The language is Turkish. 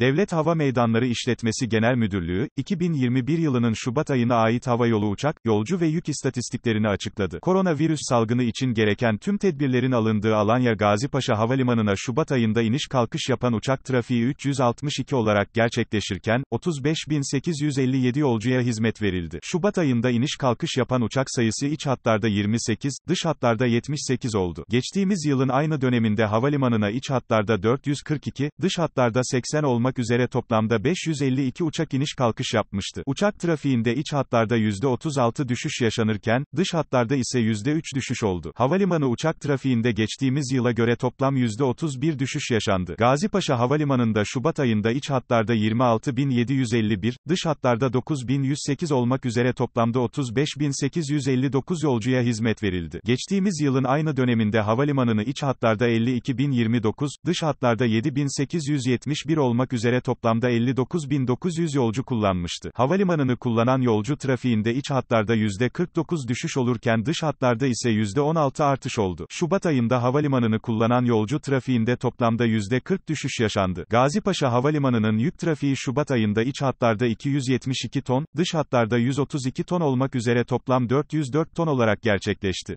Devlet Hava Meydanları İşletmesi Genel Müdürlüğü, 2021 yılının Şubat ayına ait hava yolu uçak, yolcu ve yük istatistiklerini açıkladı. Koronavirüs salgını için gereken tüm tedbirlerin alındığı Alanya Gazipaşa Havalimanı'na Şubat ayında iniş kalkış yapan uçak trafiği 362 olarak gerçekleşirken, 35.857 yolcuya hizmet verildi. Şubat ayında iniş kalkış yapan uçak sayısı iç hatlarda 28, dış hatlarda 78 oldu. Geçtiğimiz yılın aynı döneminde havalimanına iç hatlarda 442, dış hatlarda 80 olmuş olmak üzere toplamda 552 uçak iniş kalkış yapmıştı. Uçak trafiğinde iç hatlarda %36 düşüş yaşanırken, dış hatlarda ise %3 düşüş oldu. Havalimanı uçak trafiğinde geçtiğimiz yıla göre toplam %31 düşüş yaşandı. Gazipaşa Havalimanı'nda Şubat ayında iç hatlarda 26.751, dış hatlarda 9.108 olmak üzere toplamda 35.859 yolcuya hizmet verildi. Geçtiğimiz yılın aynı döneminde havalimanını iç hatlarda 52.029, dış hatlarda 7.871 olmak üzere toplamda 59.900 yolcu kullanmıştı. Havalimanını kullanan yolcu trafiğinde iç hatlarda %49 düşüş olurken dış hatlarda ise %16 artış oldu. Şubat ayında havalimanını kullanan yolcu trafiğinde toplamda %40 düşüş yaşandı. Gazipaşa Havalimanı'nın yük trafiği Şubat ayında iç hatlarda 272 ton, dış hatlarda 132 ton olmak üzere toplam 404 ton olarak gerçekleşti.